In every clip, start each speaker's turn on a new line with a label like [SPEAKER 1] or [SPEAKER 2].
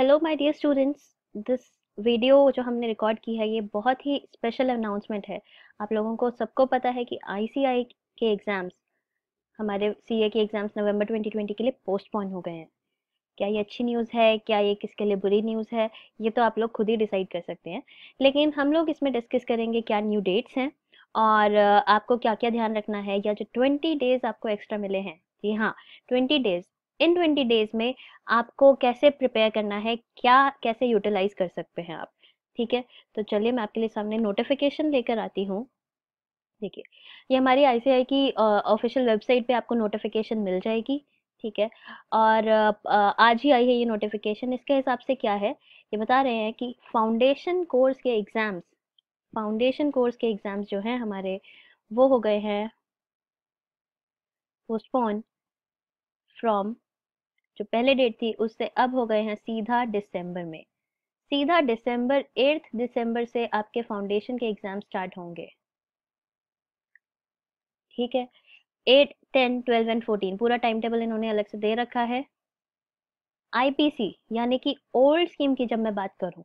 [SPEAKER 1] Hello my dear students this video जो हमने record की है ये बहुत ही स्पेशल अनाउंसमेंट है आप लोगों को सबको पता है कि आईसीआई के एग्ज़ाम्स हमारे सीए के एग्ज़ाम्स नवंबर 2020 के लिए पोस्टपोन हो गए हैं क्या ये अच्छी न्यूज़ है क्या ये किसके लिए बुरी न्यूज़ है ये तो आप लोग खुद ही डिसाइड कर सकते हैं लेकिन हम लोग इसमें डिस्कस करेंगे क्या न्यू डेट्स हैं और आपको क्या क्या ध्यान रखना है या जो ट्वेंटी डेज़ आपको एक्स्ट्रा मिले हैं जी हाँ twenty days in twenty days में आपको कैसे प्रिपेयर करना है क्या कैसे यूटिलाइज कर सकते हैं आप ठीक है तो चलिए मैं आपके लिए सामने नोटिफिकेशन लेकर आती हूँ देखिए ये हमारी आई की ऑफिशियल वेबसाइट पे आपको नोटिफिकेशन मिल जाएगी ठीक है और आज ही आई है ये नोटिफिकेशन इसके हिसाब से क्या है ये बता रहे हैं कि फाउंडेशन कोर्स के एग्ज़ाम्स फाउंडेशन कोर्स के एग्ज़ाम्स जो हैं हमारे वो हो गए हैं पोस्टपोन फ्रॉम जो पहले डेट थी उससे अब हो गए हैं सीधा दिसंबर में सीधा दिसंबर एट दिसंबर से आपके फाउंडेशन के एग्जाम स्टार्ट होंगे ठीक है eight ten twelve and fourteen पूरा टाइम टेबल इन्होंने अलग से दे रखा है आईपीसी यानी कि ओल्ड स्कीम की जब मैं बात करूं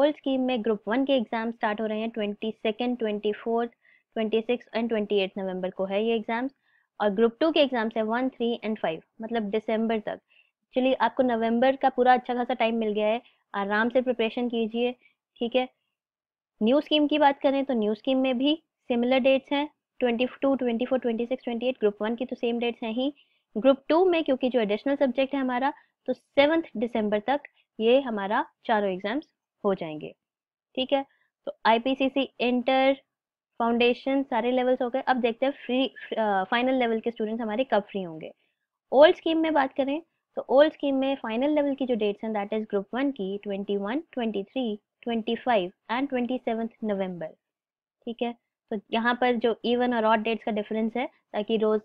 [SPEAKER 1] ओल्ड स्कीम में ग्रुप वन के एग्जाम स्टार्ट हो रहे हैं twenty second twenty fourth twenty six and twenty eight November को है ये एग्जाम्स और ग्रुप टू के एग्जाम्स है वन थ्री एंड फाइव मतलब दिसंबर तक चलिए आपको नवंबर का पूरा अच्छा खासा टाइम मिल गया है आराम से प्रिपरेशन कीजिए ठीक है न्यू स्कीम की बात करें तो न्यू स्कीम में भी सिमिलर डेट्स हैं twenty two twenty four twenty six twenty eight group one की तो सेम डेट्स हैं ही ग्रुप टू में क्योंकि जो एडिशनल सब्जेक्ट है हमारा तो सेवन्थ दिसंबर तक ये हमारा चारों एग्जाम्स हो जाएंगे ठीक है तो आईपीसीसी इंटर फाउंडेशन सारे लेवल्स हो गए अब देखते हैं फ्री फाइनल लेवल के स्टूडेंट्स हमारे कब फ्री होंगे ओल्ड स्कीम में बात करें तो ओल्ड स्कीम में फाइनल लेवल की जो डेट्स हैं दैट इज ग्रुप वन की twenty one twenty three twenty five and twenty seven November ठीक है तो यहाँ पर जो इवन और ऑड डेट्स का डिफरेंस है ताकि रोज़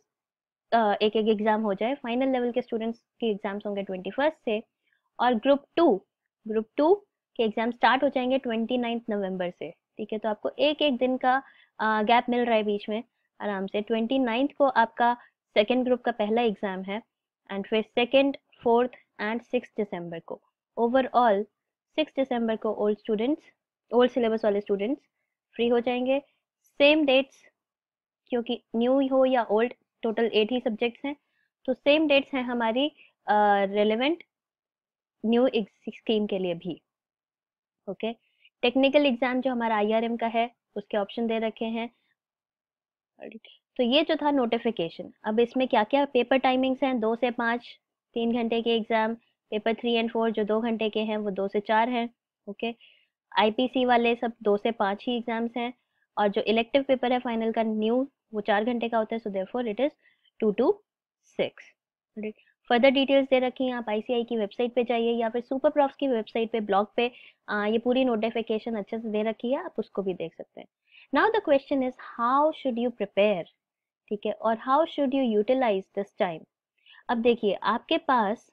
[SPEAKER 1] एक एक एग्ज़ाम हो जाए फाइनल लेवल के स्टूडेंट्स के एग्ज़ाम्स होंगे ट्वेंटी फर्स्ट से और ग्रुप टू ग्रुप टू के एग्ज़ाम स्टार्ट हो जाएंगे ट्वेंटी नाइन्थ नवम्बर से ठीक है तो आपको एक एक दिन का गैप मिल रहा है बीच में आराम से ट्वेंटी नाइन्थ को आपका सेकेंड ग्रुप का पहला एग्ज़ाम है एंड फिर second fourth and six December को ओवरऑल सिक्स दिसंबर को ओल्ड स्टूडेंट्स ओल्ड सिलेबस वाले स्टूडेंट्स फ्री हो जाएंगे सेम डेट्स क्योंकि न्यू हो या ओल्ड टोटल एट ही सब्जेक्ट्स हैं तो सेम डेट्स हैं हमारी रेलिवेंट न्यू स्कीम के लिए भी ओके टेक्निकल एग्जाम जो हमारा आईआरएम का है उसके ऑप्शन दे रखे हैं तो ये जो था नोटिफिकेशन अब इसमें क्या क्या पेपर टाइमिंग्स हैं दो से पाँच तीन घंटे के exam paper three and four जो दो घंटे के हैं वो दो से चार हैं ओके आईपीसी वाले सब दो से पाँच ही एग्ज़ाम्स हैं और जो इलेक्टिव पेपर है फाइनल का न्यू वो चार घंटे का होता है so for it is two to six further details दे रखी हैं आप आईसीआई की वेबसाइट पे जाइए या फिर सुपर प्रॉफ्स की वेबसाइट पे ब्लॉग पे आ, ये पूरी नोटिफिकेशन अच्छे से दे रखी है आप उसको भी देख सकते हैं now the question is how should you prepare ठीक है और how should you utilize this time अब देखिए आपके पास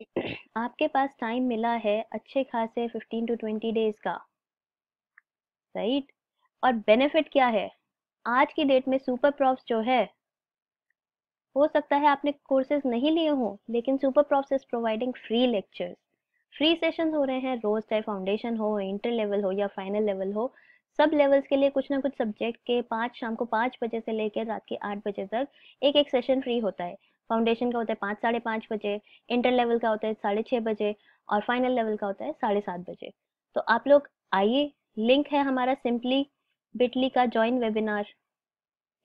[SPEAKER 1] आपके पास टाइम मिला है अच्छे खासे 15 टू 20 डेज का राइट right? और बेनिफिट क्या है आज की डेट में सुपर प्रॉप्स जो है हो सकता है आपने कोर्सेज नहीं लिए हों लेकिन super profs is providing free lectures free sessions हो रहे हैं रोज चाहे फाउंडेशन हो इंटर लेवल हो या फाइनल लेवल हो सब लेवल्स के लिए कुछ ना कुछ सब्जेक्ट के पाँच शाम को पाँच बजे से लेकर रात के आठ बजे तक एक एक सेशन फ्री होता है फाउंडेशन का होता है पाँच साढ़े पाँच बजे इंटर लेवल का होता है साढ़े छः बजे और फाइनल लेवल का होता है साढ़े सात बजे तो आप लोग आइए लिंक है हमारा सिंपली बिटली का ज्वाइन वेबिनार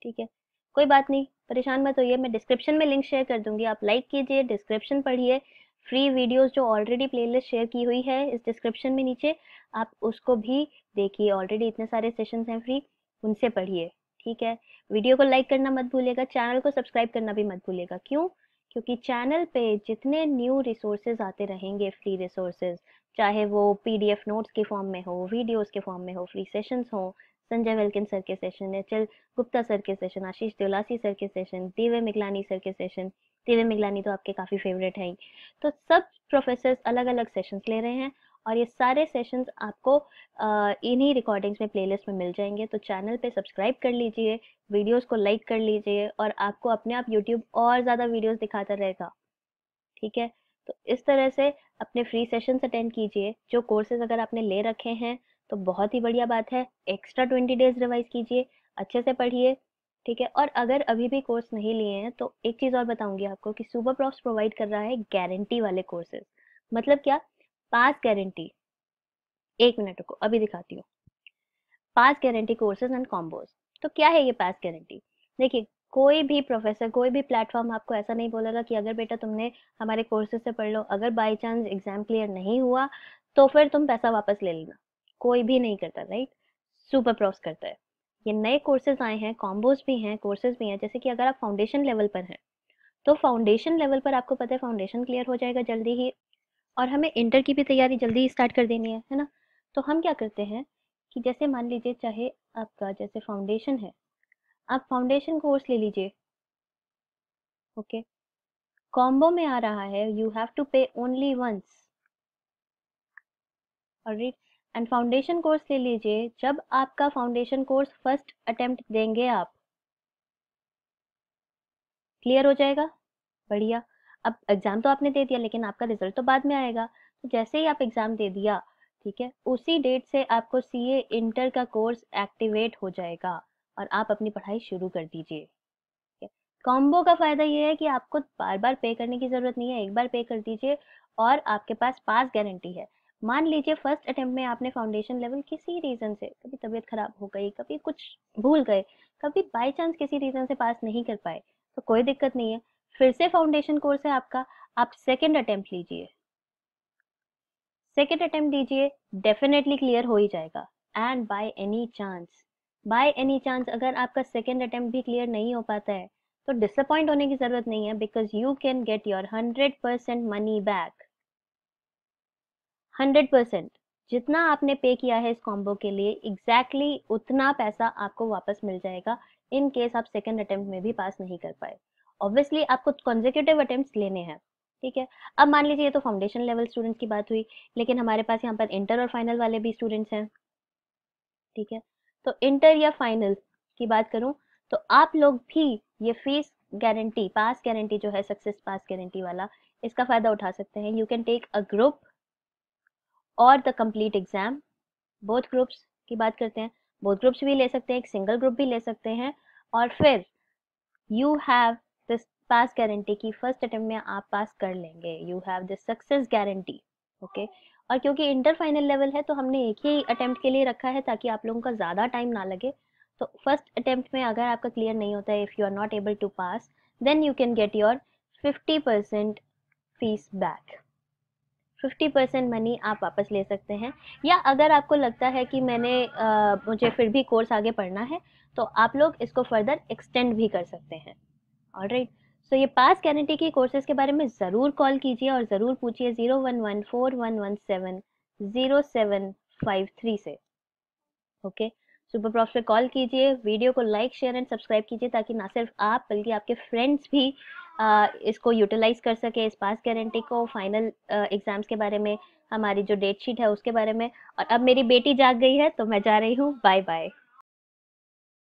[SPEAKER 1] ठीक है कोई बात नहीं परेशान मत होइए मैं डिस्क्रिप्शन में लिंक शेयर कर दूंगी आप लाइक कीजिए डिस्क्रिप्शन पढ़िए फ्री वीडियोस जो ऑलरेडी प्लेलिस्ट शेयर की हुई है इस डिस्क्रिप्शन में नीचे आप उसको भी देखिए ऑलरेडी इतने सारे सेशंस हैं फ्री उनसे पढ़िए ठीक है वीडियो को लाइक करना मत भूलिएगा चैनल को सब्सक्राइब करना भी मत भूलिएगा क्यों क्योंकि चैनल पे जितने न्यू रिसोर्सेज आते रहेंगे फ्री रिसोर्सेज चाहे वो पीडीएफ नोट्स के फॉर्म में हो वीडियोस के फॉर्म में हो फ्री सेशंस हो संजय वेलकिन सर के सेशन एच गुप्ता सर के सेशन आशीष दिलासी सर के सेशन देवे मिगलानी सर के सेशन तिवे मिगलानी तो आपके काफ़ी फेवरेट हैं तो सब प्रोफेसर्स अलग अलग सेशंस ले रहे हैं और ये सारे सेशंस आपको इन्हीं रिकॉर्डिंग्स में प्लेलिस्ट में मिल जाएंगे तो चैनल पे सब्सक्राइब कर लीजिए वीडियोस को लाइक कर लीजिए और आपको अपने आप यूट्यूब और ज़्यादा वीडियोस दिखाता रहेगा ठीक है तो इस तरह से अपने फ्री सेशंस अटेंड कीजिए जो कोर्सेज अगर आपने ले रखे हैं तो बहुत ही बढ़िया बात है एक्स्ट्रा ट्वेंटी डेज रिवाइज कीजिए अच्छे से पढ़िए ठीक है और अगर अभी भी कोर्स नहीं लिए हैं तो एक चीज़ और बताऊंगी आपको कि सुपर प्रॉफ्स प्रोवाइड कर रहा है गारंटी वाले कोर्सेज मतलब क्या पास गारंटी एक मिनट रुको अभी दिखाती हूँ pass guarantee courses and combos तो क्या है ये पास गारंटी देखिए कोई भी प्रोफेसर कोई भी प्लेटफॉर्म आपको ऐसा नहीं बोलेगा कि अगर बेटा तुमने हमारे कोर्सेज से पढ़ लो अगर बाई चांस एग्जाम क्लियर नहीं हुआ तो फिर तुम पैसा वापस ले लेना कोई भी नहीं करता राइट सुपर प्रॉफ्स करता है ये नए कोर्सेज आए हैं कॉम्बोज भी हैं कोर्सेज भी हैं जैसे कि अगर आप फाउंडेशन लेवल पर हैं तो फाउंडेशन लेवल पर आपको पता है फाउंडेशन क्लियर हो जाएगा जल्दी ही और हमें इंटर की भी तैयारी जल्दी स्टार्ट कर देनी है है ना तो हम क्या करते हैं कि जैसे मान लीजिए चाहे आपका जैसे फाउंडेशन है आप फाउंडेशन कोर्स ले लीजिए ओके कॉम्बो में आ रहा है you have to pay only once और एंड फाउंडेशन कोर्स ले लीजिए जब आपका फाउंडेशन कोर्स फर्स्ट अटेम्प्ट देंगे आप क्लियर हो जाएगा बढ़िया अब एग्ज़ाम तो आपने दे दिया लेकिन आपका रिजल्ट तो बाद में आएगा तो जैसे ही आप एग्ज़ाम दे दिया ठीक है उसी डेट से आपको सी ए इंटर का कोर्स एक्टिवेट हो जाएगा और आप अपनी पढ़ाई शुरू कर दीजिए कॉम्बो का फ़ायदा यह है कि आपको बार बार पे करने की ज़रूरत नहीं है एक बार पे कर दीजिए और आपके पास पास गारंटी है मान लीजिए फर्स्ट अटेम्प्ट में आपने फाउंडेशन लेवल किसी रीज़न से कभी तबीयत खराब हो गई कभी कुछ भूल गए कभी बाई चांस किसी रीज़न से पास नहीं कर पाए तो कोई दिक्कत नहीं है फिर से फाउंडेशन कोर्स है आपका आप सेकेंड अटेम्प्ट लीजिए सेकेंड अटेम्प्ट लीजिए डेफिनेटली क्लियर हो ही जाएगा and by any chance by any chance अगर आपका सेकेंड अटेम्प्ट भी क्लियर नहीं हो पाता है तो डिसअपॉइंट होने की ज़रूरत नहीं है because you can get your hundred percent money back hundred percent जितना आपने पे किया है इस कॉम्बो के लिए एग्जैक्टली exactly उतना पैसा आपको वापस मिल जाएगा इन केस आप सेकेंड अटेम्प्ट में भी पास नहीं कर पाए ऑब्वियसली आपको कॉन्जिक्यूटिव अटेम्प्ट लेने हैं ठीक है अब मान लीजिए ये तो फाउंडेशन लेवल स्टूडेंट्स की बात हुई लेकिन हमारे पास यहाँ पर इंटर और फाइनल वाले भी स्टूडेंट्स हैं ठीक है तो इंटर या फाइनल की बात करूँ तो आप लोग भी ये फीस गारंटी पास गारंटी जो है सक्सेस पास गारंटी वाला इसका फ़ायदा उठा सकते हैं you can take a group और the complete exam both groups की बात करते हैं बोथ ग्रुप्स भी ले सकते हैं एक सिंगल ग्रुप भी ले सकते हैं और फिर you have this pass guarantee की फर्स्ट अटेम्प्ट में आप पास कर लेंगे you have this success guarantee okay और क्योंकि इंटर फाइनल लेवल है तो हमने एक ही अटेम्प्ट के लिए रखा है ताकि आप लोगों का ज़्यादा टाइम ना लगे तो फर्स्ट अटेम्प्ट में अगर आपका क्लियर नहीं होता है if you are not able to pass then you can get your fifty percent fees back 50% percent money आप वापस ले सकते हैं या अगर आपको लगता है कि मैंने आ, मुझे फिर भी कोर्स आगे पढ़ना है तो आप लोग इसको फर्दर एक्सटेंड भी कर सकते हैं ऑल राइट सो ये पास गारंटी के कोर्सेज के बारे में ज़रूर कॉल कीजिए और ज़रूर पूछिए zero one one four one one seven zero seven five three से ओके सुपर प्रॉफ से कॉल कीजिए वीडियो को लाइक शेयर एंड सब्सक्राइब कीजिए ताकि ना सिर्फ आप बल्कि आपके फ्रेंड्स भी इसको यूटिलाइज कर सके इस पास गारंटी को फाइनल एग्ज़ाम्स के बारे में हमारी जो डेट शीट है उसके बारे में और अब मेरी बेटी जाग गई है तो मैं जा रही हूँ बाय बाय